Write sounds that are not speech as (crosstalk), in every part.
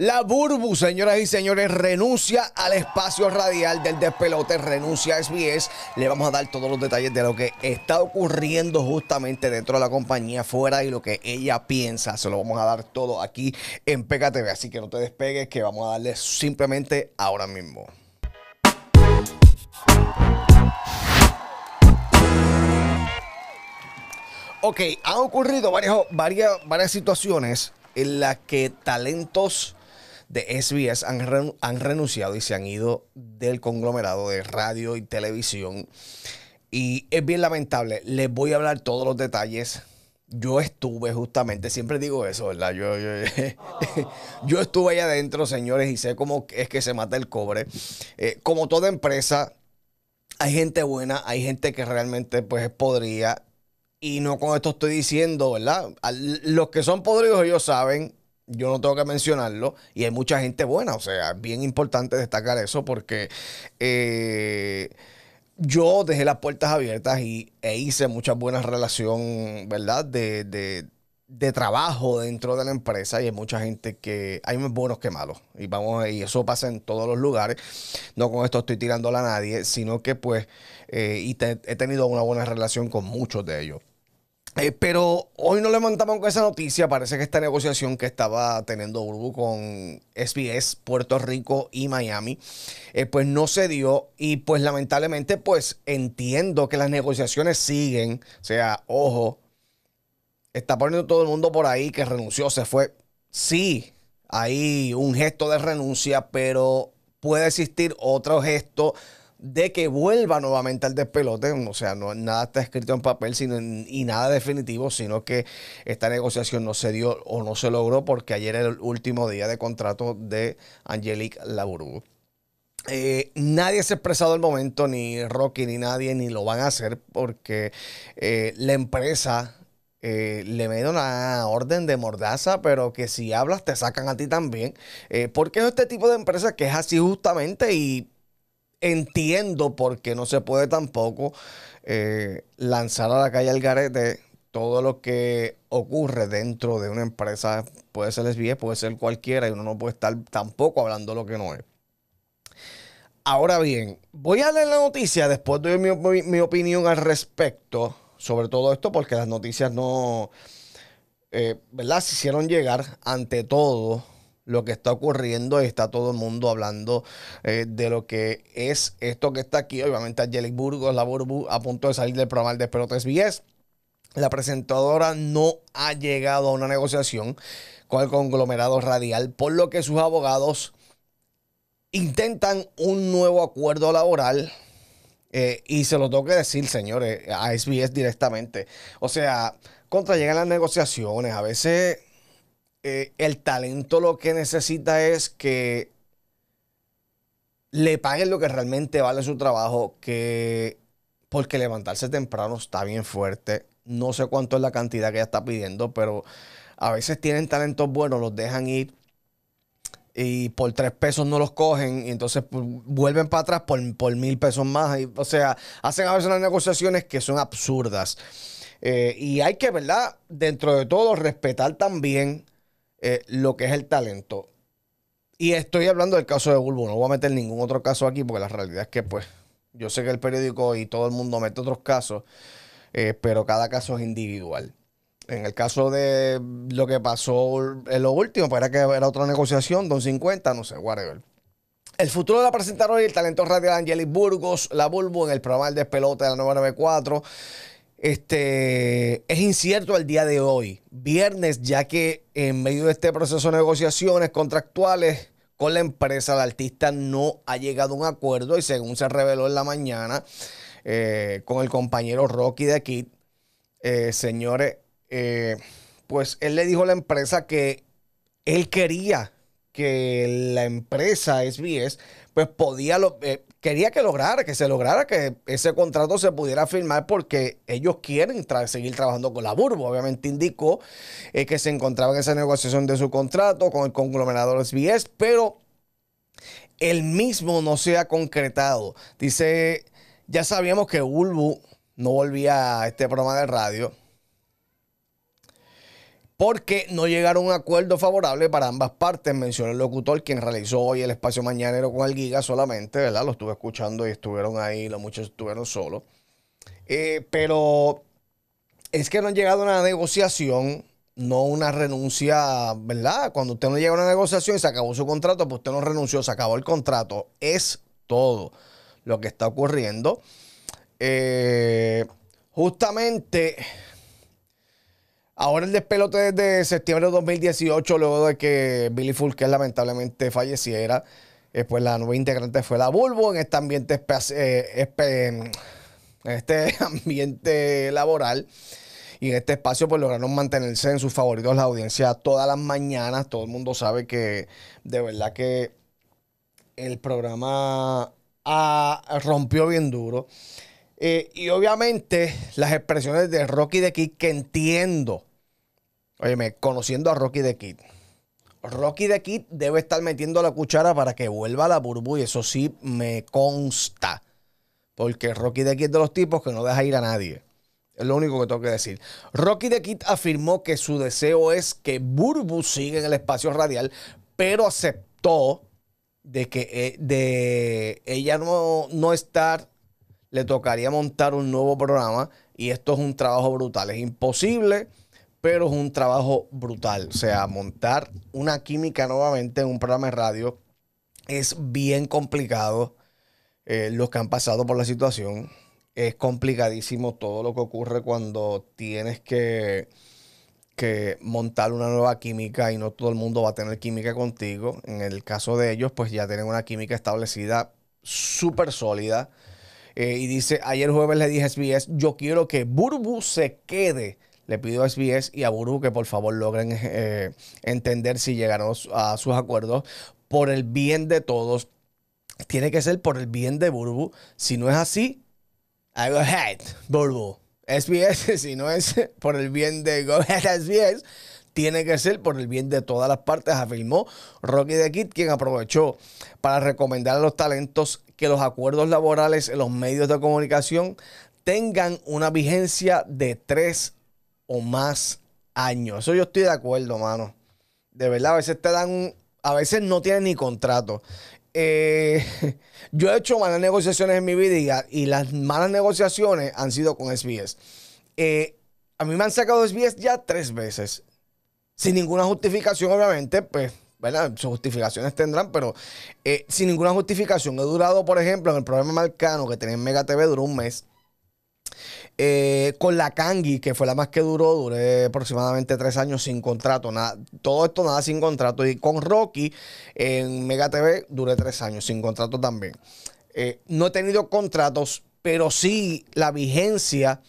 La Burbu, señoras y señores, renuncia al espacio radial del despelote, renuncia a SBS. Le vamos a dar todos los detalles de lo que está ocurriendo justamente dentro de la compañía, fuera y lo que ella piensa. Se lo vamos a dar todo aquí en PkTV Así que no te despegues, que vamos a darle simplemente ahora mismo. Ok, han ocurrido varias, varias, varias situaciones en las que talentos de SBS han, han renunciado y se han ido del conglomerado de radio y televisión. Y es bien lamentable. Les voy a hablar todos los detalles yo estuve justamente, siempre digo eso, ¿verdad? Yo, yo, (laughs) yo, estuve ahí adentro, señores, y sé cómo es que se mata el cobre. Eh, como toda empresa, hay gente buena, hay gente que realmente pues podría. Y no con esto estoy diciendo, ¿verdad? los que son podridos ellos saben, yo no tengo que mencionarlo, y hay mucha gente buena, o sea, es bien importante destacar eso porque eh, yo dejé las puertas abiertas y, e hice muchas buenas relación ¿verdad? De, trabajo dentro de la empresa y hay mucha gente que hay más buenos que malos, y, vamos, y eso pasa en todos los lugares, no con esto estoy tirándola a nadie, sino que pues, eh, he tenido una buena relación con muchos de ellos. Eh, pero hoy no le levantamos con esa noticia. Parece que esta negociación que estaba teniendo Urbu con SBS, Puerto Rico y Miami, eh, pues no se dio. Y pues lamentablemente, pues entiendo que las negociaciones siguen. O sea, ojo, está poniendo todo el mundo por ahí que renunció, se fue. Sí, hay un gesto de renuncia, pero puede existir otro gesto de que vuelva nuevamente al despelote. O sea, no, nada está escrito en papel sino y nada definitivo, sino que esta negociación no se dio o no se logró porque ayer era el último día de contrato de Angelique Lauro. Eh, nadie se ha expresado el momento, ni Rocky, ni nadie, ni lo van a hacer porque eh, la empresa eh, le mete una orden de mordaza, pero que si hablas te sacan a ti también. porque es este tipo de empresa que es así justamente y entiendo por qué no se puede tampoco eh, lanzar a la calle al garete todo lo que ocurre dentro de una empresa. Puede ser lesbiana, puede ser cualquiera y uno no puede estar tampoco hablando lo que no es. Ahora bien, voy a leer la noticia después doy mi, opinión al respecto sobre todo esto porque las noticias no, eh, ¿verdad? Se hicieron llegar ante todo lo que está ocurriendo. Está todo el mundo hablando eh, de lo que es esto que está aquí. Obviamente, Angelic Burgos, la Burbu, a punto de salir del programa de Despelote SBS. La presentadora no ha llegado a una negociación con el conglomerado radial, por lo que sus abogados intentan un nuevo acuerdo laboral. Eh, y se lo tengo que decir, señores, a SBS directamente. O sea, contra llegan las negociaciones. A veces eh, el talento lo que necesita es que le paguen lo que realmente vale su trabajo, que porque levantarse temprano está bien fuerte. No sé cuánto es la cantidad que ella está pidiendo, pero a veces tienen talentos buenos, los dejan ir y por tres pesos no los cogen y entonces pues, vuelven para atrás por, mil pesos más. Y, o sea, hacen a veces unas negociaciones que son absurdas. Eh, y hay que, ¿verdad? Dentro de todo, respetar también eh, lo que es el talento. Y estoy hablando del caso de Bulbo, no voy a meter ningún otro caso aquí porque la realidad es que pues yo sé que el periódico y todo el mundo mete otros casos, eh, pero cada caso es individual. En el caso de lo que pasó en lo último, pues era que era otra negociación, Don 50 no sé, whatever. El futuro de la presentadora y el talento radial Angelis Burgos, la Bulbo, en el programa El Despelote de la 994. Este, es incierto al día de hoy, viernes, ya que en medio de este proceso de negociaciones contractuales con la empresa, el artista no ha llegado a un acuerdo y según se reveló en la mañana eh, con el compañero Rocky de Kit, eh, señores, eh, pues él le dijo a la empresa que él quería que la empresa SBS pues podía lo, quería que lograra, que se lograra que ese contrato se pudiera firmar porque ellos quieren seguir trabajando con la Burbo. Obviamente indicó eh, que se encontraba en esa negociación de su contrato con el conglomerado SBS, pero el mismo no se ha concretado. Dice, ya sabíamos que Ulbu no volvía a este programa de radio porque no llegaron a un acuerdo favorable para ambas partes, mencionó el locutor, quien realizó hoy el espacio mañanero con el Giga solamente, ¿verdad? Lo estuve escuchando y estuvieron ahí, los muchos estuvieron solos. Eh, pero es que no han llegado a una negociación, no una renuncia, ¿verdad? Cuando usted no llega a una negociación y se acabó su contrato, pues usted no renunció, se acabó el contrato. Es todo lo que está ocurriendo. Eh, justamente Ahora el despelote desde septiembre de 2018, luego de que Billy Fulker lamentablemente falleciera, eh, pues la nueva integrante fue la Bulbo en este ambiente, eh, en este (laughs) ambiente laboral. Y en este espacio pues lograron mantenerse en sus favoritos la audiencia todas las mañanas. Todo el mundo sabe que de verdad que el programa ah, rompió bien duro. Eh, y obviamente las expresiones de Rocky de Kick que entiendo Óyeme, conociendo a Rocky de Kid. Rocky de Kid debe estar metiendo la cuchara para que vuelva la burbu y Eso sí me consta. Porque Rocky de Kid es de los tipos que no deja ir a nadie. Es lo único que tengo que decir. Rocky de Kid afirmó que su deseo es que Burbu siga en el espacio radial, pero aceptó de que eh, de ella no, no estar, le tocaría montar un nuevo programa y esto es un trabajo brutal. Es imposible pero es un trabajo brutal. O sea, montar una química nuevamente en un programa de radio es bien complicado. Eh, los que han pasado por la situación, es complicadísimo todo lo que ocurre cuando tienes que, montar una nueva química y no todo el mundo va a tener química contigo. En el caso de ellos, pues ya tienen una química establecida súper sólida. Eh, y dice, ayer jueves le dije a SBS, yo quiero que Burbu se quede le pido a SBS y a Burbu que por favor logren eh, entender si llegaron a sus acuerdos por el bien de todos. Tiene que ser por el bien de Burbu. Si no es así, I go ahead, Burbu. SBS, (laughs) si no es por el bien de Go ahead SBS, tiene que ser por el bien de todas las partes, afirmó Rocky de Kid, quien aprovechó para recomendar a los talentos que los acuerdos laborales en los medios de comunicación tengan una vigencia de tres o más años. Eso yo estoy de acuerdo, mano. De verdad, a veces te dan A veces no tienen ni contrato. Eh, (laughs) yo he hecho malas negociaciones en mi vida y, las malas negociaciones han sido con SBS. Eh, a mí me han sacado SBS ya tres veces. Sin ninguna justificación, obviamente, pues, ¿verdad? Sus justificaciones tendrán, pero eh, sin ninguna justificación. He durado, por ejemplo, en el programa Marcano que tenía en Mega TV, duró un mes. Eh, con la Kangi, que fue la más que duró, duré aproximadamente tres años sin contrato. Nada, todo esto nada sin contrato. Y con Rocky en Mega TV duré tres años sin contrato también. Eh, no he tenido contratos, pero sí la vigencia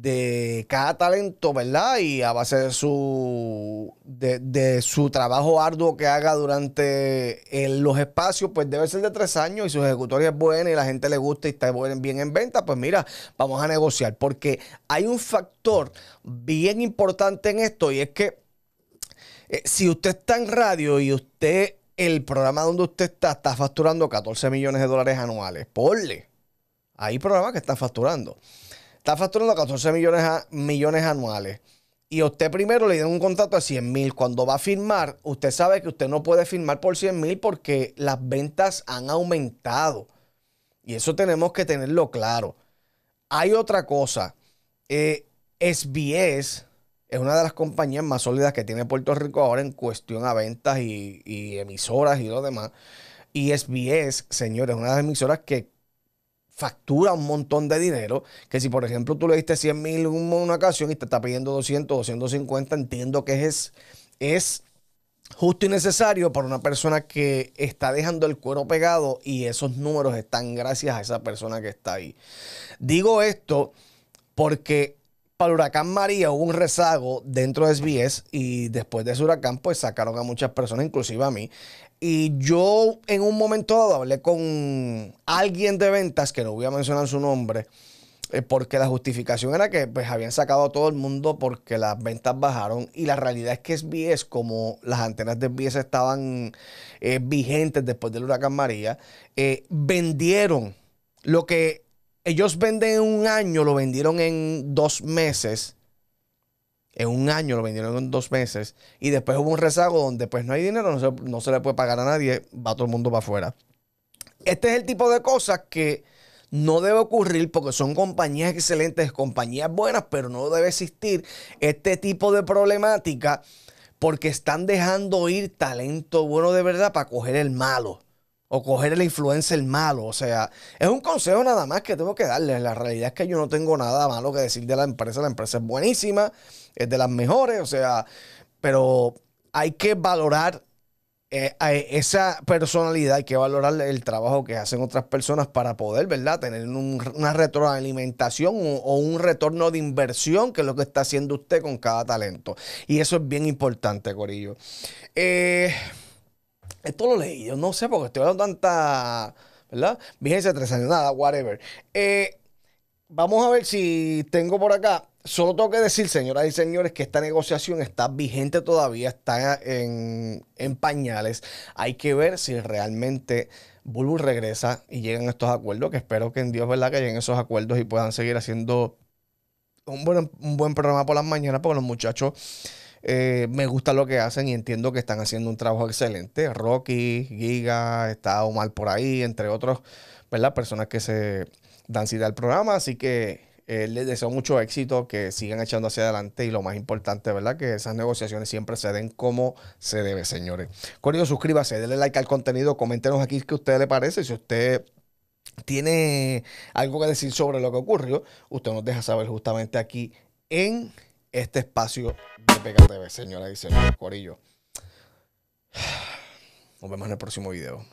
de cada talento, ¿verdad? Y a base de su, de, su trabajo arduo que haga durante eh, los espacios, pues debe ser de tres años y su ejecutoria es buena y la gente le gusta y está bien en venta, pues mira, vamos a negociar. Porque hay un factor bien importante en esto y es que eh, si usted está en radio y usted, el programa donde usted está, está facturando 14 millones de dólares anuales, porle Hay programas que están facturando está facturando 14 millones, millones anuales y usted primero le dieron un contrato a 100 mil. Cuando va a firmar, usted sabe que usted no puede firmar por 100 mil porque las ventas han aumentado. Y eso tenemos que tenerlo claro. Hay otra cosa. Eh, SBS es una de las compañías más sólidas que tiene Puerto Rico ahora en cuestión a ventas y, y emisoras y lo demás. Y SBS, señores, es una de las emisoras que factura un montón de dinero, que si por ejemplo tú le diste 100 mil una ocasión y te está pidiendo 200, 250, entiendo que es, es justo y necesario para una persona que está dejando el cuero pegado y esos números están gracias a esa persona que está ahí. Digo esto porque para el huracán María hubo un rezago dentro de SBS y después de ese huracán pues sacaron a muchas personas, inclusive a mí. Y yo en un momento dado hablé con alguien de ventas, que no voy a mencionar su nombre, eh, porque la justificación era que pues, habían sacado a todo el mundo porque las ventas bajaron y la realidad es que SBS, como las antenas de SBS estaban eh, vigentes después del huracán María, eh, vendieron lo que ellos venden en un año, lo vendieron en dos meses en un año, lo vendieron en dos meses, y después hubo un rezago donde pues no hay dinero, no se, le puede pagar a nadie, va todo el mundo para afuera. Este es el tipo de cosas que no debe ocurrir porque son compañías excelentes, compañías buenas, pero no debe existir este tipo de problemática porque están dejando ir talento bueno de verdad para coger el malo o coger la influencia el malo. O sea, es un consejo nada más que tengo que darles. La realidad es que yo no tengo nada malo que decir de la empresa, la empresa es buenísima es de las mejores, o sea, pero hay que valorar eh, eh, esa personalidad, hay que valorar el trabajo que hacen otras personas para poder, ¿verdad?, tener una retroalimentación o, un retorno de inversión, que es lo que está haciendo usted con cada talento. Y eso es bien importante, Corillo. Eh, esto lo leí, yo no sé porque estoy hablando tanta, ¿verdad? Vigencia tres años, nada, whatever. Eh, vamos a ver si tengo por acá. Solo tengo que decir, señoras y señores, que esta negociación está vigente todavía, está en, en pañales. Hay que ver si realmente Bulbul regresa y llegan estos acuerdos, que espero que en Dios, ¿verdad? Que lleguen esos acuerdos y puedan seguir haciendo un buen, un buen programa por las mañanas, porque los muchachos eh, me gusta lo que hacen y entiendo que están haciendo un trabajo excelente. Rocky, Giga, está Omar por ahí, entre otros, ¿verdad? Personas que se Dancita al programa, así que eh, les deseo mucho éxito, que sigan echando hacia adelante y lo más importante, ¿verdad? Que esas negociaciones siempre se den como se debe, señores. Corillo, suscríbase, denle like al contenido, coméntenos aquí qué a usted le parece, si usted tiene algo que decir sobre lo que ocurrió, usted nos deja saber justamente aquí en este espacio de TV, señores y señores. Corillo. Nos vemos en el próximo video.